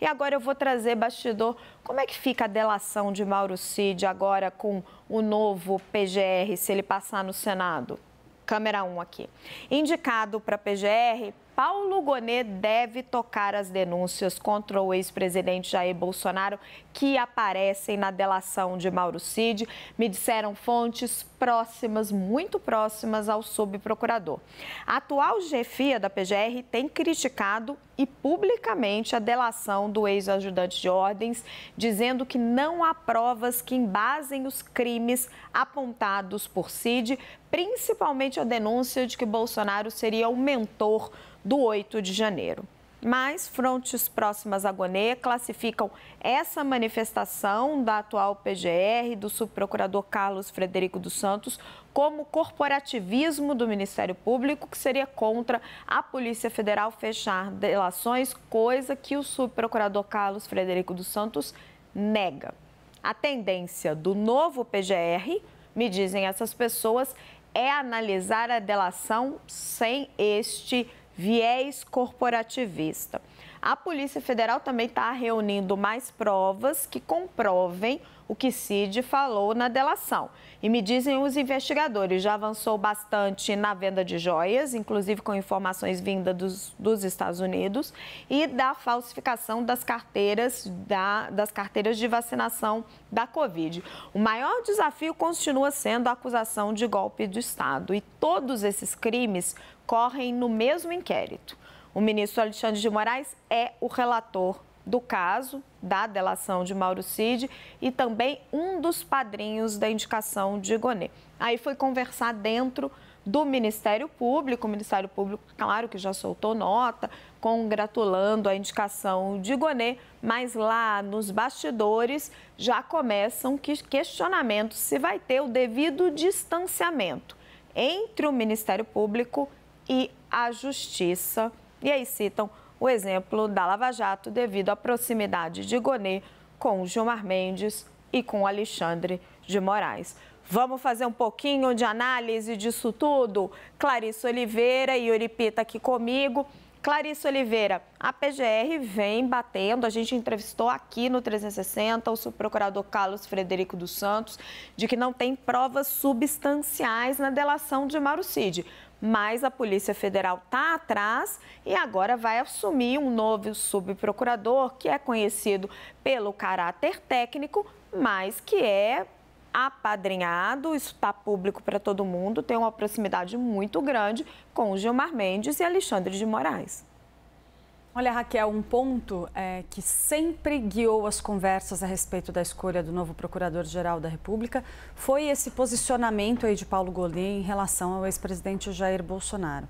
E agora eu vou trazer, bastidor, como é que fica a delação de Mauro Cid agora com o novo PGR, se ele passar no Senado? Câmera 1 aqui. Indicado para PGR, Paulo Gonet deve tocar as denúncias contra o ex-presidente Jair Bolsonaro que aparecem na delação de Mauro Cid. Me disseram fontes próximas, muito próximas ao subprocurador. A atual chefia da PGR tem criticado e publicamente a delação do ex-ajudante de ordens, dizendo que não há provas que embasem os crimes apontados por Cid, principalmente a denúncia de que Bolsonaro seria o mentor do 8 de janeiro mas frontes próximas à Gonê classificam essa manifestação da atual PGR, do subprocurador Carlos Frederico dos Santos, como corporativismo do Ministério Público, que seria contra a Polícia Federal fechar delações, coisa que o subprocurador Carlos Frederico dos Santos nega. A tendência do novo PGR, me dizem essas pessoas, é analisar a delação sem este viés corporativista. A Polícia Federal também está reunindo mais provas que comprovem o que Cid falou na delação. E me dizem os investigadores, já avançou bastante na venda de joias, inclusive com informações vindas dos, dos Estados Unidos, e da falsificação das carteiras, da, das carteiras de vacinação da Covid. O maior desafio continua sendo a acusação de golpe de Estado. E todos esses crimes correm no mesmo inquérito. O ministro Alexandre de Moraes é o relator do caso da delação de Mauro Cid e também um dos padrinhos da indicação de Gonê. Aí foi conversar dentro do Ministério Público, o Ministério Público, claro que já soltou nota congratulando a indicação de Gonê, mas lá nos bastidores já começam questionamentos se vai ter o devido distanciamento entre o Ministério Público e a Justiça. E aí citam o exemplo da Lava Jato devido à proximidade de Gonê com Gilmar Mendes e com Alexandre de Moraes. Vamos fazer um pouquinho de análise disso tudo? Clarice Oliveira e Yuri Pita aqui comigo. Clarice Oliveira, a PGR vem batendo, a gente entrevistou aqui no 360 o subprocurador Carlos Frederico dos Santos, de que não tem provas substanciais na delação de Mauro Cid. Mas a Polícia Federal está atrás e agora vai assumir um novo subprocurador, que é conhecido pelo caráter técnico, mas que é apadrinhado, isso está público para todo mundo, tem uma proximidade muito grande com Gilmar Mendes e Alexandre de Moraes. Olha, Raquel, um ponto é, que sempre guiou as conversas a respeito da escolha do novo Procurador-Geral da República foi esse posicionamento aí de Paulo Golim em relação ao ex-presidente Jair Bolsonaro.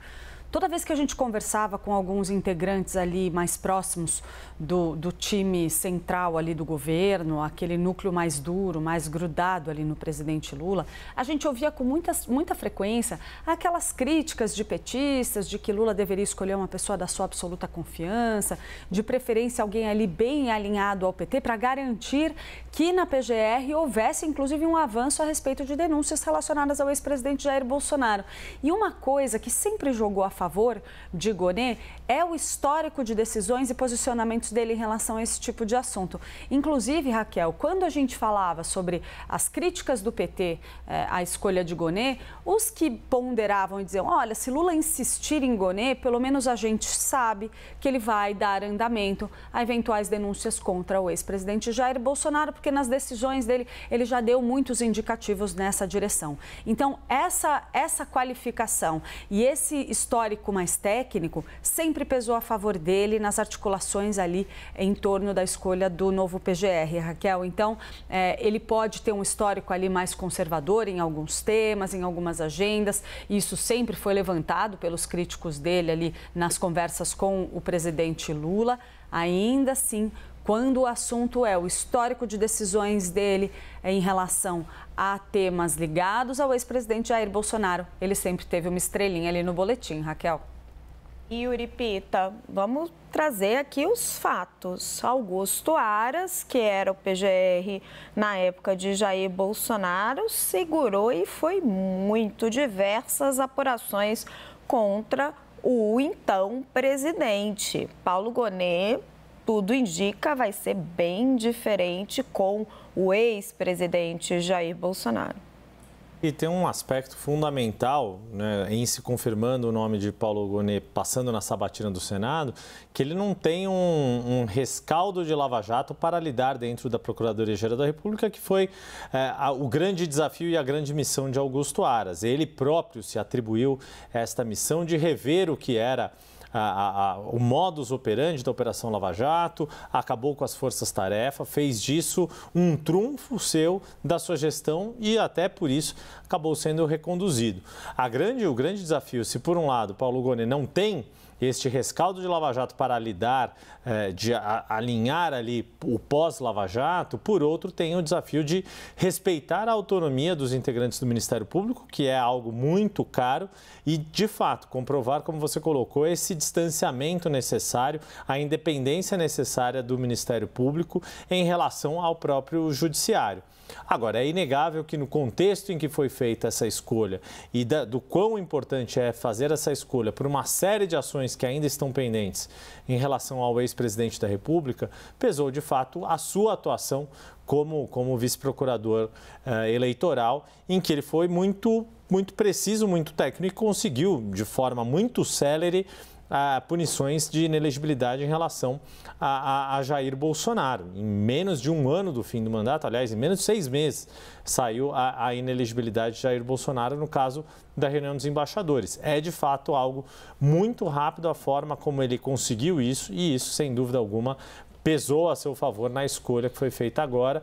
Toda vez que a gente conversava com alguns integrantes ali mais próximos do, do time central ali do governo, aquele núcleo mais duro, mais grudado ali no presidente Lula, a gente ouvia com muita frequência aquelas críticas de petistas, de que Lula deveria escolher uma pessoa da sua absoluta confiança, de preferência alguém ali bem alinhado ao PT, para garantir que na PGR houvesse inclusive um avanço a respeito de denúncias relacionadas ao ex-presidente Jair Bolsonaro. E uma coisa que sempre jogou a favor de Goné é o histórico de decisões e posicionamentos dele em relação a esse tipo de assunto. Inclusive, Raquel, quando a gente falava sobre as críticas do PT eh, à escolha de Goné, os que ponderavam e diziam: olha, se Lula insistir em Goné, pelo menos a gente sabe que ele vai dar andamento a eventuais denúncias contra o ex-presidente Jair Bolsonaro, porque nas decisões dele ele já deu muitos indicativos nessa direção. Então, essa, essa qualificação e esse histórico teórico, mais técnico, sempre pesou a favor dele nas articulações ali em torno da escolha do novo PGR, Raquel. Então, é, ele pode ter um histórico ali mais conservador em alguns temas, em algumas agendas. Isso sempre foi levantado pelos críticos dele ali nas conversas com o presidente Lula. Ainda assim, quando o assunto é o histórico de decisões dele em relação a temas ligados ao ex-presidente Jair Bolsonaro. Ele sempre teve uma estrelinha ali no boletim, Raquel. Yuri Pita, vamos trazer aqui os fatos. Augusto Aras, que era o PGR na época de Jair Bolsonaro, segurou e foi muito diversas apurações contra o então presidente. Paulo Gonet tudo indica, vai ser bem diferente com o ex-presidente Jair Bolsonaro. E tem um aspecto fundamental né, em se confirmando o nome de Paulo Gonet passando na sabatina do Senado, que ele não tem um, um rescaldo de Lava Jato para lidar dentro da Procuradoria-Geral da República, que foi é, a, o grande desafio e a grande missão de Augusto Aras. Ele próprio se atribuiu esta missão de rever o que era a, a, o modus operandi da Operação Lava Jato, acabou com as forças-tarefa, fez disso um trunfo seu da sua gestão e até por isso acabou sendo reconduzido. A grande, o grande desafio, se por um lado Paulo Goni não tem este rescaldo de Lava Jato para lidar, eh, de alinhar ali o pós-Lava Jato, por outro, tem o desafio de respeitar a autonomia dos integrantes do Ministério Público, que é algo muito caro, e, de fato, comprovar, como você colocou, esse distanciamento necessário, a independência necessária do Ministério Público em relação ao próprio Judiciário. Agora, é inegável que no contexto em que foi feita essa escolha e da, do quão importante é fazer essa escolha por uma série de ações investigações que ainda estão pendentes em relação ao ex-presidente da República, pesou de fato a sua atuação como, como vice-procurador uh, eleitoral, em que ele foi muito, muito preciso, muito técnico e conseguiu, de forma muito célere, ah, punições de inelegibilidade em relação a, a, a, Jair Bolsonaro. Em menos de um ano do fim do mandato, aliás, em menos de seis meses, saiu a, a inelegibilidade de Jair Bolsonaro no caso da reunião dos embaixadores. É de fato algo muito rápido a forma como ele conseguiu isso, e isso, sem dúvida alguma, pesou a seu favor na escolha que foi feita agora,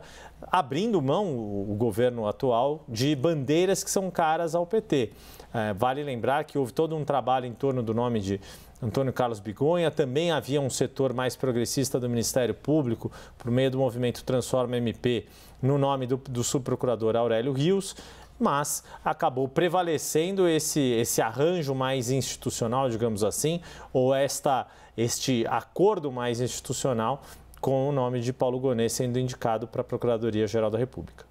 abrindo mão o governo atual de bandeiras que são caras ao PT. É, vale lembrar que houve todo um trabalho em torno do nome de Antônio Carlos Bigonha, também havia um setor mais progressista do Ministério Público, por meio do movimento Transforma MP, no nome do, do subprocurador Aurélio Rios mas acabou prevalecendo esse, esse arranjo mais institucional, digamos assim, ou esta, este acordo mais institucional com o nome de Paulo Gonet sendo indicado para a Procuradoria-Geral da República.